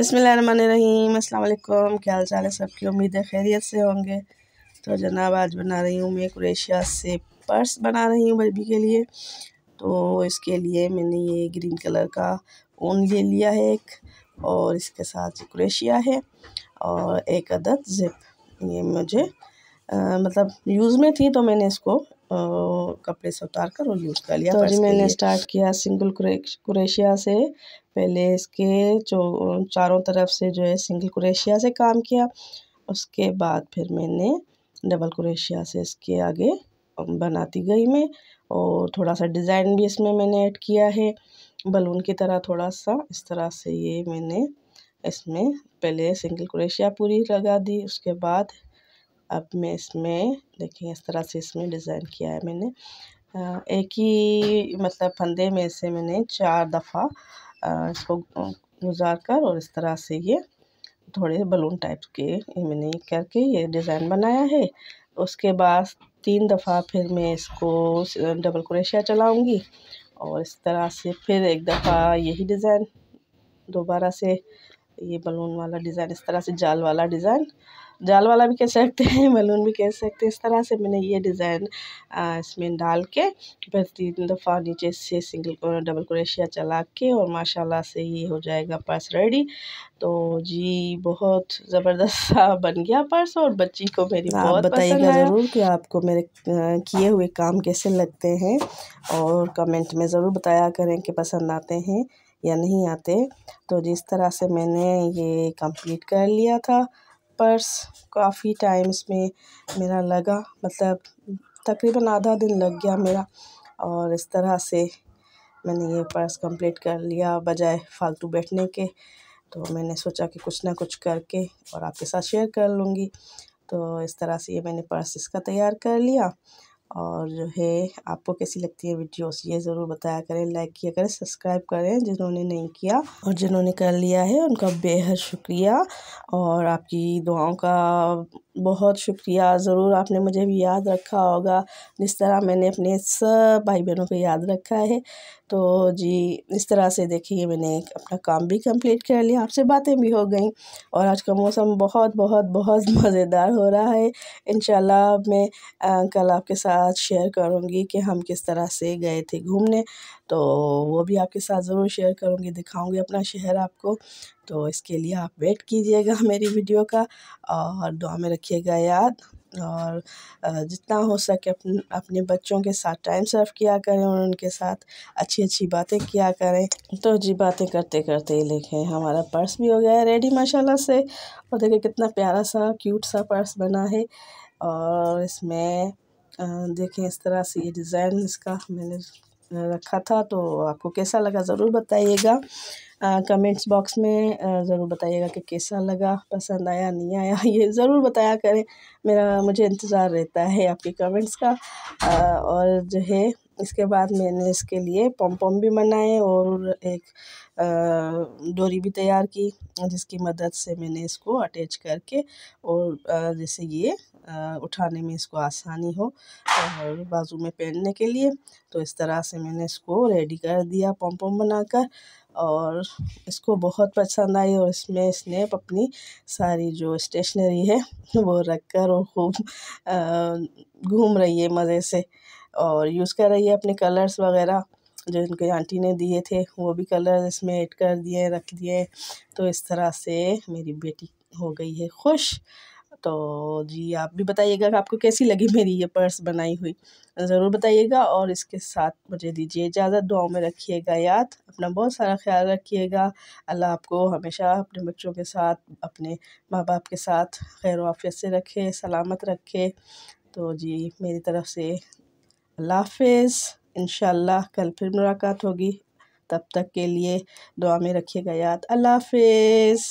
रहीम अल्लाम क्या हाल चाल है सबकी उम्मीद है खैरियत से होंगे तो जनाब आज बना रही हूँ मैं क्रोशिया से पर्स बना रही हूँ बेबी के लिए तो इसके लिए मैंने ये ग्रीन कलर का ऊन ले लिया है एक और इसके साथ क्रेशिया है और एक अदद जिप ये मुझे आ, मतलब यूज़ में थी तो मैंने इसको कपड़े से उतार कर और यूज़ कर लिया तो जी मैंने स्टार्ट किया सिंगल क्रेशिया से पहले इसके जो चारों तरफ से जो है सिंगल क्रेशिया से काम किया उसके बाद फिर मैंने डबल क्रेशिया से इसके आगे बनाती गई मैं और थोड़ा सा डिज़ाइन भी इसमें मैंने ऐड किया है बलून की तरह थोड़ा सा इस तरह से ये मैंने इसमें पहले सिंगल क्रेशिया पूरी लगा दी उसके बाद अब मैं इसमें देखिए इस तरह से इसमें डिज़ाइन किया है मैंने एक ही मतलब फंदे में से मैंने चार दफ़ा इसको गुजार कर और इस तरह से ये थोड़े बलून टाइप के मैंने करके ये डिज़ाइन बनाया है उसके बाद तीन दफ़ा फिर मैं इसको डबल क्रेशिया चलाऊंगी और इस तरह से फिर एक दफ़ा यही डिज़ाइन दोबारा से ये बलून वाला डिज़ाइन इस तरह से जाल वाला डिज़ाइन जाल वाला भी कह सकते हैं बलून भी कह सकते हैं इस तरह से मैंने ये डिज़ाइन इसमें डाल के फिर तीन दफ़ा नीचे से सिंगल डबल क्रोशिया चला के और माशाल्लाह से ये हो जाएगा पर्स रेडी तो जी बहुत ज़बरदस्त सा बन गया पर्स और बच्ची को मेरी बहुत बताइएगा ज़रूर कि आपको मेरे किए हुए काम कैसे लगते हैं और कमेंट में ज़रूर बताया करें कि पसंद आते हैं या नहीं आते तो जिस तरह से मैंने ये कंप्लीट कर लिया था पर्स काफ़ी टाइम इसमें मेरा लगा मतलब तकरीबन आधा दिन लग गया मेरा और इस तरह से मैंने ये पर्स कंप्लीट कर लिया बजाय फालतू बैठने के तो मैंने सोचा कि कुछ ना कुछ करके और आपके साथ शेयर कर लूँगी तो इस तरह से ये मैंने पर्स इसका तैयार कर लिया और जो है आपको कैसी लगती है वीडियोस ये ज़रूर बताया करें लाइक किया करें सब्सक्राइब करें जिन्होंने नहीं किया और जिन्होंने कर लिया है उनका बेहद शुक्रिया और आपकी दुआओं का बहुत शुक्रिया ज़रूर आपने मुझे भी याद रखा होगा जिस तरह मैंने अपने सब भाई बहनों को याद रखा है तो जी इस तरह से देखिए मैंने अपना काम भी कंप्लीट कर लिया आपसे बातें भी हो गई और आज का मौसम बहुत बहुत बहुत मज़ेदार हो रहा है इन मैं कल आपके साथ शेयर करूँगी कि हम किस तरह से गए थे घूमने तो वो भी आपके साथ ज़रूर शेयर करूँगी दिखाऊँगी अपना शहर आपको तो इसके लिए आप वेट कीजिएगा मेरी वीडियो का और दुआ में रखिएगा याद और जितना हो सके अपने अपने बच्चों के साथ टाइम सर्व किया करें और उनके साथ अच्छी अच्छी बातें किया करें तो जी बातें करते करते ही देखें हमारा पर्स भी हो गया है रेडी माशाल्लाह से और देखिए कितना प्यारा सा क्यूट सा पर्स बना है और इसमें देखें इस तरह से ये डिज़ाइन इसका मैंने रखा था तो आपको कैसा लगा ज़रूर बताइएगा कमेंट्स बॉक्स में ज़रूर बताइएगा कि कैसा लगा पसंद आया नहीं आया ये ज़रूर बताया करें मेरा मुझे इंतज़ार रहता है आपके कमेंट्स का आ, और जो है इसके बाद मैंने इसके लिए पम्पम भी बनाए और एक डोरी भी तैयार की जिसकी मदद से मैंने इसको अटैच करके और जैसे ये उठाने में इसको आसानी हो और बाजू में पहनने के लिए तो इस तरह से मैंने इसको रेडी कर दिया पॉमपॉम बनाकर और इसको बहुत पसंद आई और इसमें इसने अपनी सारी जो स्टेशनरी है वो रख कर और खूब घूम रही है मज़े से और यूज़ कर रही है अपने कलर्स वगैरह जो इनके आंटी ने दिए थे वो भी कलर इसमें ऐड कर दिए रख दिए तो इस तरह से मेरी बेटी हो गई है खुश तो जी आप भी बताइएगा कि आपको कैसी लगी मेरी ये पर्स बनाई हुई ज़रूर बताइएगा और इसके साथ मुझे दीजिए इजाज़त दुआओं में रखिएगा याद अपना बहुत सारा ख्याल रखिएगा अल्लाह आपको हमेशा अपने बच्चों के साथ अपने माँ बाप के साथ खैर वाफियत से रखे सलामत रखे तो जी मेरी तरफ से अल्लाह हाफिज़ कल फिर मुलाकात होगी तब तक के लिए दुआ में रखिएगा याद अल्लाह हाफिज़